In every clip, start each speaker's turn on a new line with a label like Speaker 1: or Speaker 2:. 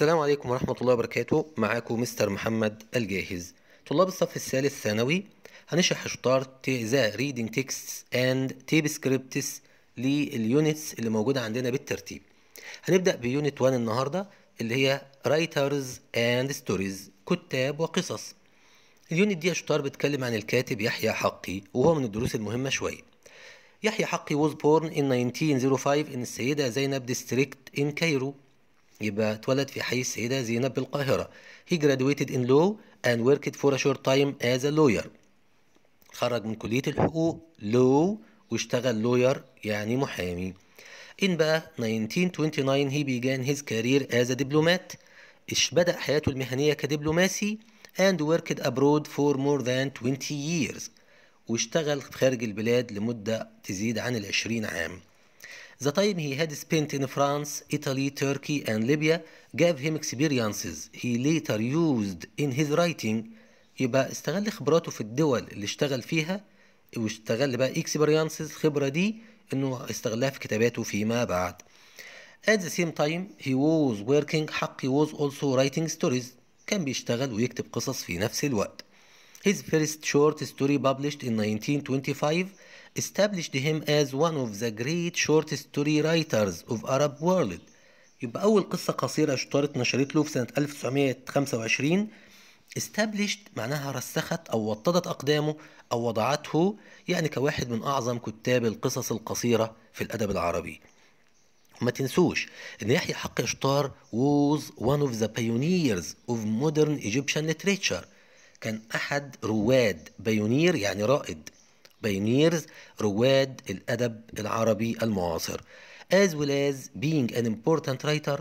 Speaker 1: السلام عليكم ورحمة الله وبركاته معاكم مستر محمد الجاهز طلاب الصف الثالث ثانوي هنشرح شطار ذا ريدنج تكست اند تيب سكريبتس لليونتس اللي موجودة عندنا بالترتيب هنبدأ بيونت 1 النهاردة اللي هي رايترز اند ستوريز كتاب وقصص اليونت دي يا شطار بتكلم عن الكاتب يحيى حقي وهو من الدروس المهمة شوية يحيى حقي was born in 1905 in السيدة زينب ديستريكت in Cairo يبقى اتولد في حي السيدة زينب بالقاهرة he graduated in law and worked for a short time as a lawyer خرج من كلية الحقوق لو واشتغل لوير يعني محامي in بقى 1929 he began his career as a diplomat إش بدأ حياته المهنية كدبلوماسي and worked abroad for more than 20 years واشتغل خارج البلاد لمدة تزيد عن العشرين عام The time he had spent in France, Italy, Turkey, and Libya gave him experiences he later used in his writing. يبقى استغل خبراته في الدول اللي اشتغل فيها واستغل بقى experiences الخبرة دي انه استغلها في كتاباته فيما بعد. At the same time he was working حقي was also writing stories كان بيشتغل ويكتب قصص في نفس الوقت. His first short story published in 1925 established him as one of the great short story writers of Arab world يبقى أول قصة قصيرة اشتهرت نشرت له في سنة 1925 established معناها رسخت أو وطدت أقدامه أو وضعته يعني كواحد من أعظم كتاب القصص القصيرة في الأدب العربي وما تنسوش ان يحيى حق اشطار was one of the pioneers of modern Egyptian literature كان احد رواد بيونير يعني رائد pioneers رواد الأدب العربي المعاصر as well as being an important writer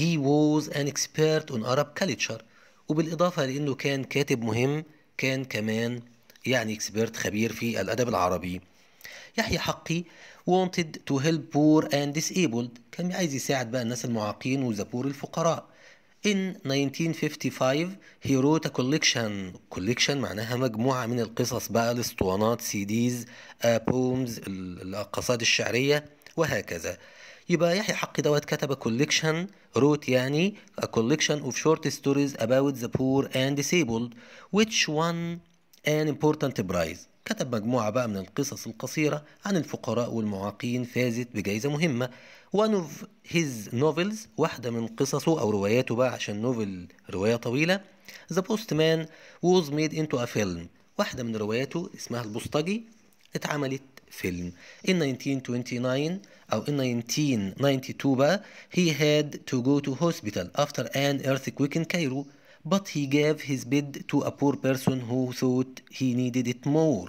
Speaker 1: he was an expert on Arab culture وبالإضافة لأنه كان كاتب مهم كان كمان يعني expert خبير في الأدب العربي يحيى حقي wanted to help poor and disabled كان عايز يساعد بقى الناس المعاقين وزبور الفقراء In 1955 he wrote a collection collection معناها مجموعة من القصص بقى الاسطوانات سيديز بومز آه، القصائد الشعرية وهكذا يبقى يحيى حقي دوت كتب كوليكشن روت يعني a collection of short stories about the poor and disabled which one An Important Prize كتب مجموعة بقى من القصص القصيرة عن الفقراء والمعاقين فازت بجائزة مهمة One of his novels واحدة من قصصه أو رواياته بقى عشان نوفل رواية طويلة The Postman was made into a film واحدة من رواياته اسمها البوسطجي اتعملت فيلم in 1929 أو in 1992 بقى he had to go to hospital after an earthquake in Cairo but he gave his bid to a poor person who thought he needed it more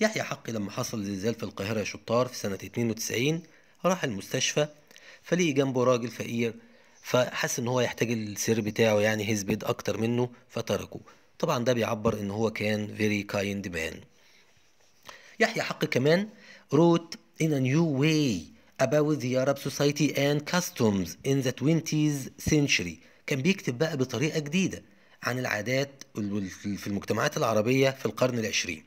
Speaker 1: يحيى حقي لما حصل زلزال في القاهرة يا شطار في سنة 92 راح المستشفى فلقي جنبه راجل فقير فحس ان هو يحتاج السر بتاعه يعني his bid اكتر منه فتركه طبعا ده بيعبر ان هو كان very kind man. يحيى حق كمان wrote in a new way about the Arab society and customs in the 20th century كان بيكتب بقى بطريقة جديدة عن العادات في المجتمعات العربية في القرن العشرين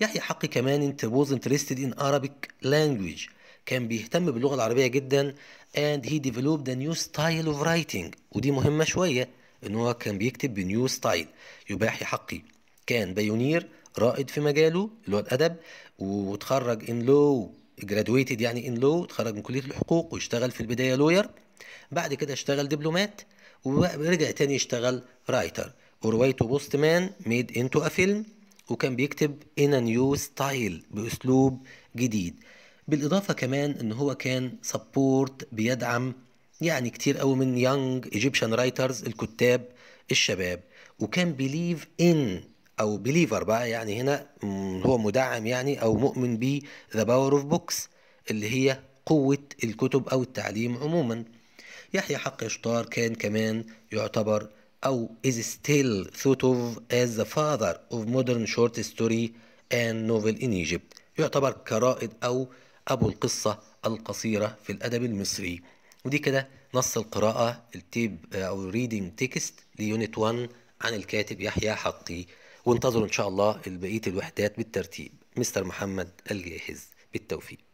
Speaker 1: يحيى حقي كمان was interested in Arabic language كان بيهتم باللغة العربية جدا and he developed a new style of writing ودي مهمة شوية ان هو كان بيكتب بنيو ستايل يبقى يحيى حقي كان بايونير رائد في مجاله اللي هو الادب وتخرج ان لو جرادويتد يعني ان لو تخرج من كليه الحقوق واشتغل في البدايه لوير بعد كده اشتغل دبلومات ورجع تاني يشتغل رايتر وروايته بوست مان ميد انتو افيلم وكان بيكتب ان نيو ستايل باسلوب جديد بالاضافه كمان ان هو كان سبورت بيدعم يعني كتير قوي من يانج ايجيبشن رايترز الكتاب الشباب وكان بيليف ان او بليفر بقى يعني هنا هو مدعم يعني او مؤمن ب ذا باور اوف بوكس اللي هي قوه الكتب او التعليم عموما يحيى حق شطار كان كمان يعتبر أو is still thought of as the father of modern short story and novel in Egypt يعتبر كرائد أو أبو القصة القصيرة في الأدب المصري ودي كده نص القراءة التيب أو ريدنج تكست ليونت 1 عن الكاتب يحيى حقي وانتظروا إن شاء الله بقية الوحدات بالترتيب مستر محمد الجاهز بالتوفيق